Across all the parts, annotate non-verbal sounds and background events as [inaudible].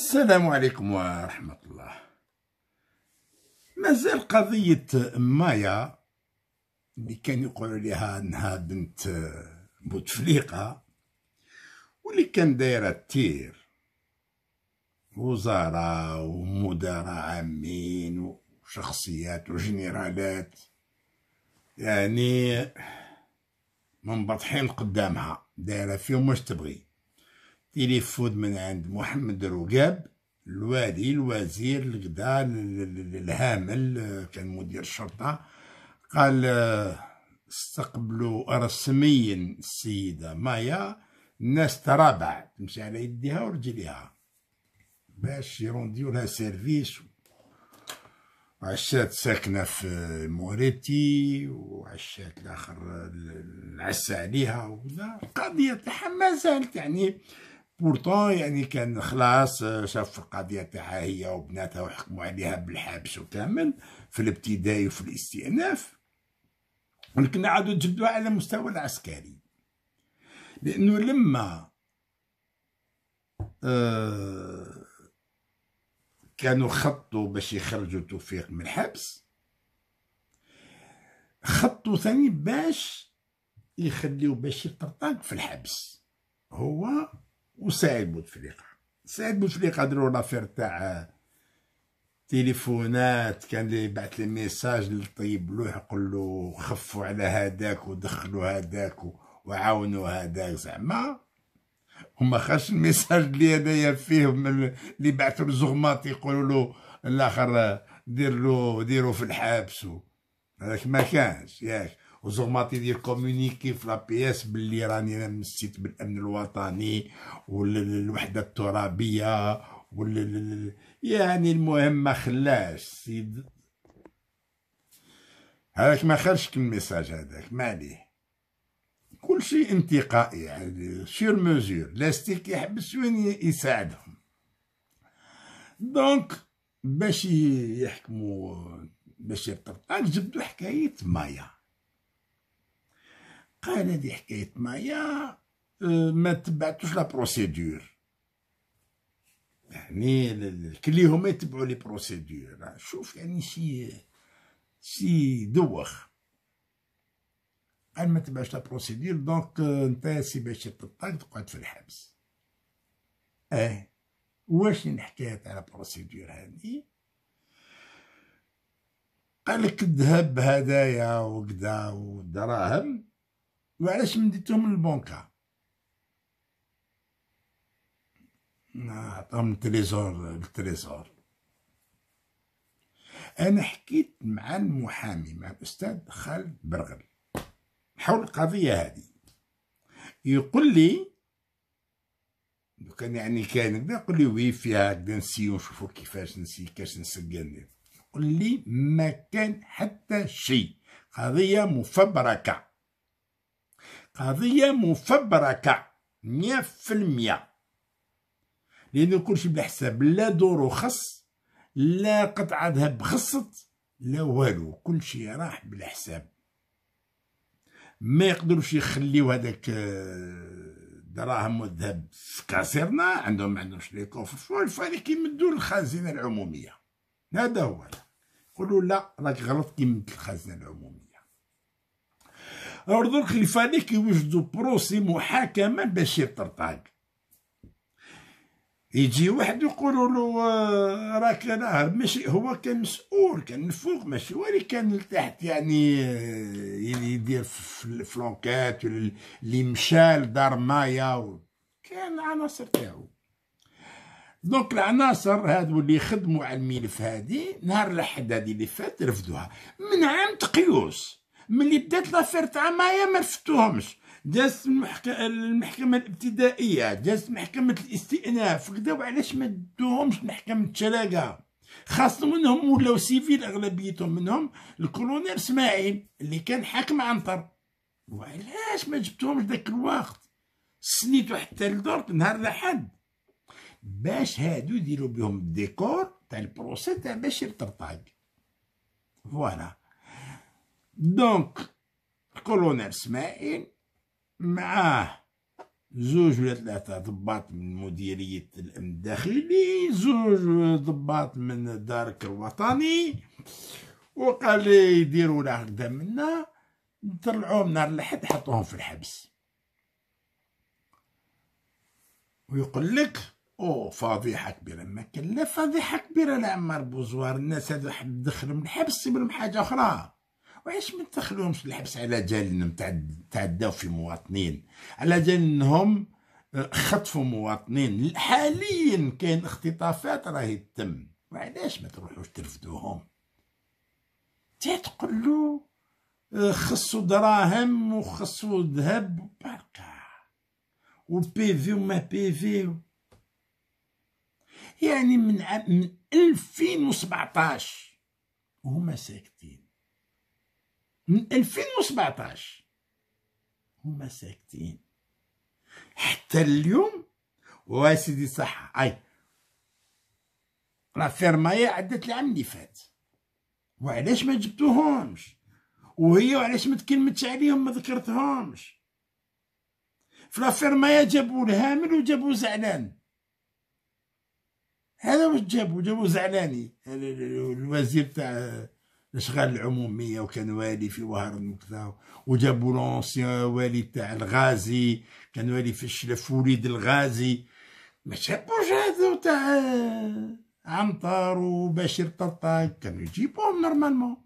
السلام عليكم ورحمة الله مازال قضية مايا اللي كان يقول لها انها بنت بوتفليقة واللي كان دايرة تير وزراء ومدراء عامين وشخصيات وجنرالات يعني منبطحين قدامها دايرة فيهم واش تبغي تليفون من عند محمد رقاب الوالي الوزير الغدا الهامل كان مدير الشرطة قال استقبلوا رسميا السيدة مايا الناس ترابع تمشي على يديها ورجليها باش يرونديو لها سيرفيس عشات ساكنة في موريتي وعشات الآخر العسى عليها وكذا قضية مازالت يعني بورتون يعني كان خلاص آه، شاف القضيه تاعها هي وبناتها وحكموا عليها بالحبس وكامل في الابتدائي وفي الاستئناف ولكن عادوا تجدوها على المستوى العسكري لانه لما آه كانوا خطوا باش يخرجوا توفيق من الحبس خطوا ثاني باش يخليو باش يطرطق في الحبس هو وسعيد بوتفليقه سعيد بوتفليقه داروا لافير تاع تليفونات كان اللي يبعث لي ميساج للطيب لوح يقول له خفوا على هذاك ودخلوا هذاك وعاونوا هذاك زعما هما خاش الميساج اللي هدايا فيه اللي بعثوا لزغماط يقولوا له الاخر دير له ديروا في الحبس هذاك ما كانش ياك وزغماطي ديال كومونيكي في لابيس بلي راني انا مسيت بالامن الوطني والوحده الترابيه وال يعني المهم ما خلاش السيد هذاك ما خرجش الميساج هذاك ما عليه كلشي انتقائي يعني سور مزور لاستيك يحبس وين يساعدهم دونك باش يحكموا باش يرتبط انا جبدوا حكايه مايا قال هذه حكايه مايا آه، ما تبعتوش لا بروسيدور يعني كليهم يتبعوا لي بروسيدور شوف يعني شي شي دوخ قال ما تبعش لا بروسيدور دونك آه، انت سي باش تطاق تقعد في الحبس اه واش الحكايه تاع لا بروسيدور هذه قال لك اذهب هدايا وكذا ودراهم وعلاش مديتهم للبنكة عطاهم التريزور التريزور انا حكيت مع المحامي مع الاستاذ خالد برغل حول القضيه هذه يقول لي كان يعني كان يقول لي وي فيها هكذا نسيو نشوفو كيفاش نسي كاش نسقى يعني. يقول لي ما كان حتى شيء قضيه مفبركه قضية مفبركة مية في المية لأن كلشي بلا حساب لا دور خص لا قطعة ذهب خصت لا والو كلشي راح بلا حساب ما يقدروش يخليو هذاك آه، دراهم والذهب في كاسرنا عندهم ما عندهمش لي كوفر الفريق يمدوا الخزينه العموميه هذا هو قولوا لا راك غلط كيمد الخزينه العموميه راه درك الفاني كيوجدوا بروسي محاكمه باش يطرطق يجي واحد يقولوا له آه، راك ماشي هو كان مسؤول كان من فوق ماشي هو اللي كان لتحت يعني آه، يدير فلونكات اللي مشى لدار مايا كان عناصر تاعو دونك العناصر هادو اللي خدموا على الملف هادي نهار الاحد هادي اللي فات رفدوها من عام تقيوس ملي بدات لافير تاع مايا ما رفدتوهمش المحك... المحكمه الابتدائيه دازت محكمه الاستئناف كدا وعلاش ما دوهمش محكمه شلاقه خاصة منهم ولاو سيفيل اغلبيتهم منهم الكولونيل اسماعيل اللي كان حاكم عنتر وعلاش ما جبتهمش ذاك الوقت سنيتو حتى لدور نهار الاحد باش هادو يديروا بهم الديكور تاع البروسي تاع باش يطرطاق فوالا دونك الكولونيل اسماعيل معاه زوج ولا ثلاثة ضباط من مديرية الأمن الداخلي زوج ضباط من الدرك الوطني وقال لي يديروا له هكذا منا طلعوهم نهار الأحد حطوهم في الحبس ويقول لك او فضيحة كبيرة ما كان لا فضيحة كبيرة لعمار بوزوار الناس هادو حب دخلهم من الحبس سيب حاجة أخرى وعلاش ما ندخلوهمش الحبس على جال انهم تعداو في مواطنين على جال انهم آه، خطفوا مواطنين حاليا كاين اختطافات راهي تتم وعلاش ما تروحوش ترفدوهم تقول له آه، خصو دراهم وخصو ذهب بركة وبيفي وما بيفي يعني من من 2017 وهما ساكتين من 2017 هما ساكتين حتى اليوم واسيدي صح اي راه فيرمايا عدت العام اللي فات وعلاش ما جبتوهمش وهي وعلاش ما تكلمتش عليهم ما ذكرتهمش في لافيرمايا جابوا الهامل وجابوا زعلان هذا واش جابوا جابوا زعلاني الوزير تاع الاشغال العموميه وكان والي في وهران وكذا وجابوا لونسيان والي تاع الغازي كان والي في الشلف وليد الغازي ماشي بوجه هذو تاع عنتر وبشير طرطاق كانوا يجيبوهم نورمالمون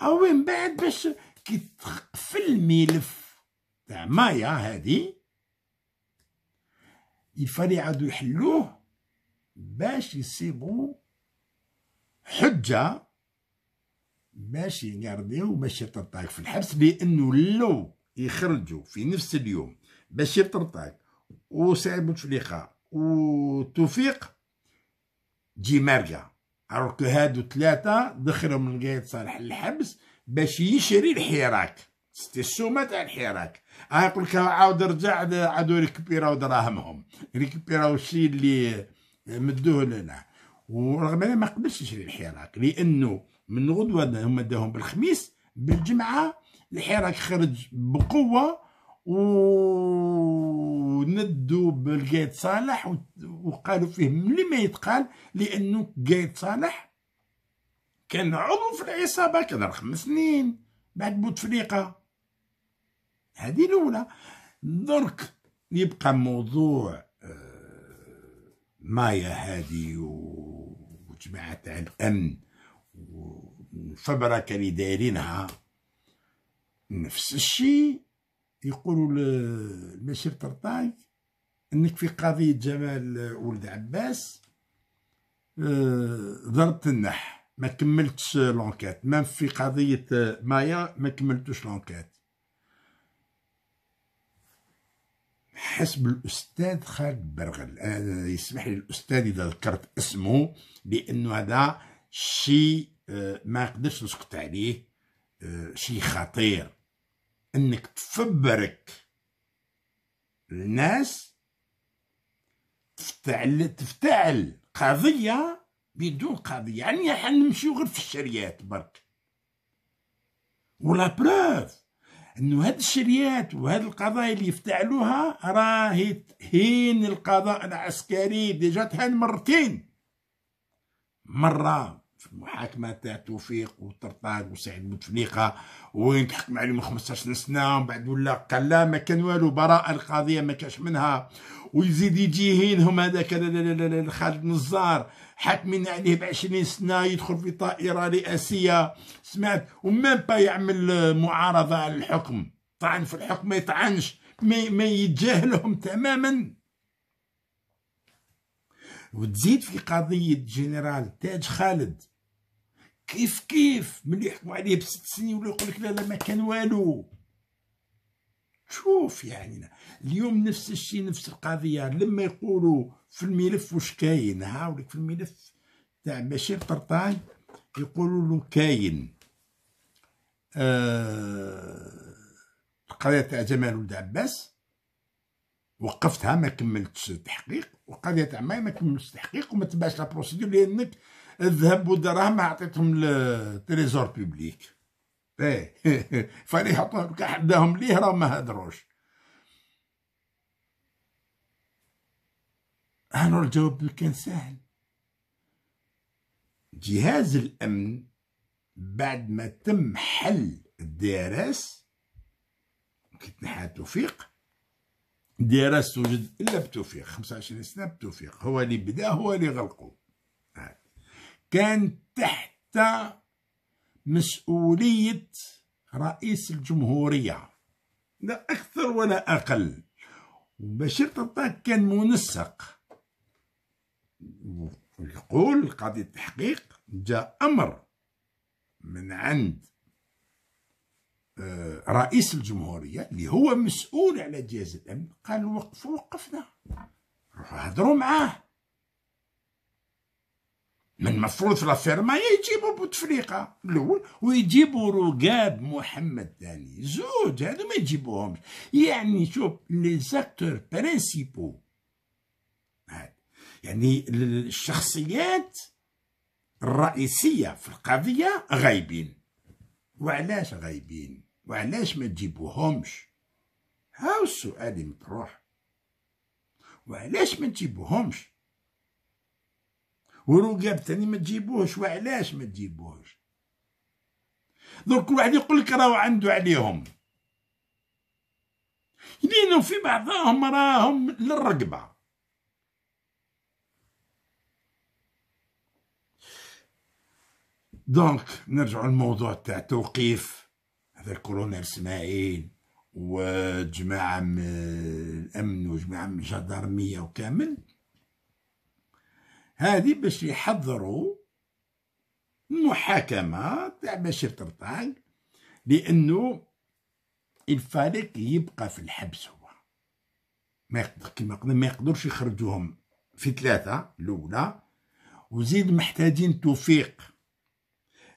او من بعد باش كي تقفل الملف تاع مايا هذه يفالي عادو يحلوه باش يسيبو حجه باش يقارديو باش يطرطاك في الحبس لانه لو يخرجوا في نفس اليوم باش يطرطاك وسعيد بوتفليقه وتوفيق تجي مارقه الوغ هادو ثلاثه دخلوا من قايد صالح للحبس باش يشري الحراك ستي السومه تاع الحراك يقول لك عاود رجع عاودوا ريكبيراو دراهمهم ريكبيراو الشيء اللي مدوه لنا ورغم ما قبلش يشري الحراك لانه من غدوه هما داهم بالخميس بالجمعه الحراك خرج بقوه وندوا بالقايد صالح وقالوا فيه ملي ما يتقال لانه قايد صالح كان عضو في العصابه كذا خمس سنين بعد بوتفليقه هذه الاولى درك يبقى موضوع آه، مايا هذه وجماعه تاع الامن الفبره كان دايرينها نفس الشيء يقولوا المشير طرطاي انك في قضيه جمال ولد عباس آه، ضربت النح ما كملتش لونكات مام في قضيه مايا ما كملتوش لونكات حسب الاستاذ خالد برغل آه، يسمح لي الاستاذ اذا ذكرت اسمه بانه هذا شيء آه، ما نقدرش نسكت عليه آه، شيء خطير انك تفبرك الناس تفتعل تفتعل قضية بدون قضية يعني حنمشيو غير في الشريات برك ولا بروف انه هاد الشريات وهاد القضايا اللي يفتعلوها راهي تهين القضاء العسكري ديجا تهان مرتين مره في المحاكمه تاع توفيق وطرطاق وسعيد بوتفليقه وين تحكم عليهم 15 سنه ومن بعد ولا قال لا ما كان والو براءه القضيه ما كاش منها ويزيد يجيهينهم هذاك خالد نزار حاكمين عليه ب 20 سنه يدخل في طائره رئاسيه سمعت ومام با يعمل معارضه على الحكم طعن في الحكم ما يطعنش ما يتجاهلهم تماما وتزيد في قضية جنرال تاج خالد كيف كيف ملي يحكموا عليه بست سنين ولا يقول لك لا لا ما كان والو شوف يعني اليوم نفس الشيء نفس القضية لما يقولوا في الملف واش كاين هاولك في الملف تاع بشير طرطان يقولوا له كاين آه القضية تاع جمال ولد عباس وقفتها ما كملتش التحقيق وقضية تاع ما كملتش التحقيق وما تبعش لا بروسيدور لانك الذهب والدراهم عطيتهم للتريزور بيبليك [laughs] ايه فاللي لك حداهم ليه راه ما هدروش انا الجواب كان سهل جهاز الامن بعد ما تم حل الدي ار اس كي توفيق دراسة وجد الا بتوفيق 25 سنه بتوفيق هو اللي بدا هو اللي غلقو آه. كان تحت مسؤوليه رئيس الجمهوريه لا اكثر ولا اقل وبشير طنطاك كان منسق يقول قاضي التحقيق جاء امر من عند آه، رئيس الجمهوريه اللي هو مسؤول على جهاز الامن قال وقفوا وقفنا روحوا هضروا معاه من المفروض في لافيرمايا يجيبوا بوتفليقه الاول ويجيبوا رقاب محمد ثاني زوج هادو ما يجيبوهمش يعني شوف لي زاكتور برينسيبو يعني الشخصيات الرئيسيه في القضيه غايبين وعلاش غايبين وعلاش ما تجيبوهمش هاو السؤال مطروح وعلاش ما تجيبوهمش ورقاب تاني ما تجيبوهش وعلاش ما تجيبوهش دونك كل واحد يقول لك راهو عنده عليهم لينو في بعضهم راهم للرقبه دونك نرجع للموضوع تاع توقيف هذا الكولونيل اسماعيل وجماعه من الامن وجماعه من الجدارميه وكامل هذه باش يحضروا المحاكمه تاع بشير طرطاق لانه الفريق يبقى في الحبس هو ما يقدر كما قلنا ما يقدرش يخرجوهم في ثلاثه الاولى وزيد محتاجين توفيق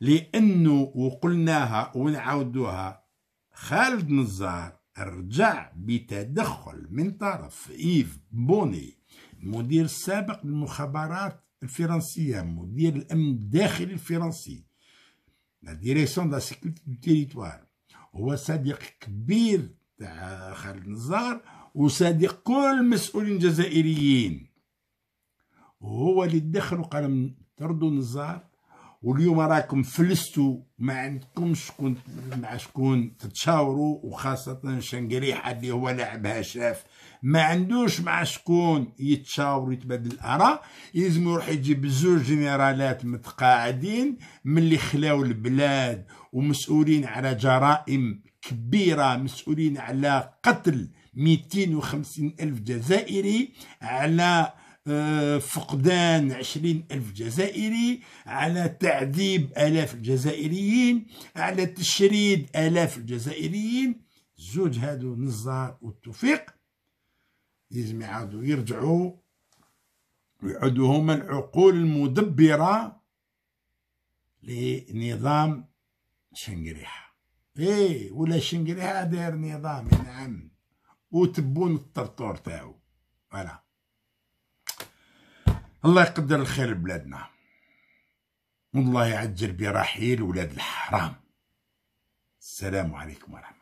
لأنه وقلناها ونعاودوها خالد نزار رجع بتدخل من طرف إيف بوني المدير السابق للمخابرات الفرنسية مدير الأمن الداخلي الفرنسي لا ديريسيون دا دو تيريتوار هو صديق كبير تاع خالد نزار وصديق كل المسؤولين الجزائريين وهو اللي دخل وقال طردوا نزار واليوم راكم فلستوا ما عندكمش شكون مع شكون تتشاوروا وخاصة شنقريحة اللي هو لاعبها شاف ما عندوش مع شكون يتشاور يتبادل الآراء يلزم يروح يجيب زوج جنرالات متقاعدين من اللي خلاو البلاد ومسؤولين على جرائم كبيرة مسؤولين على قتل 250 ألف جزائري على آه، فقدان عشرين ألف جزائري على تعذيب ألاف الجزائريين على تشريد ألاف الجزائريين زوج هادو نزار والتوفيق لازم يعاودوا يرجعوا ويعودوا هما العقول المدبرة لنظام شنقريحة ايه ولا شنقريحة داير نظام نعم وتبون الطرطور تاعو فوالا الله يقدر الخير لبلادنا والله يعجل برحيل ولاد الحرام السلام عليكم ورحمة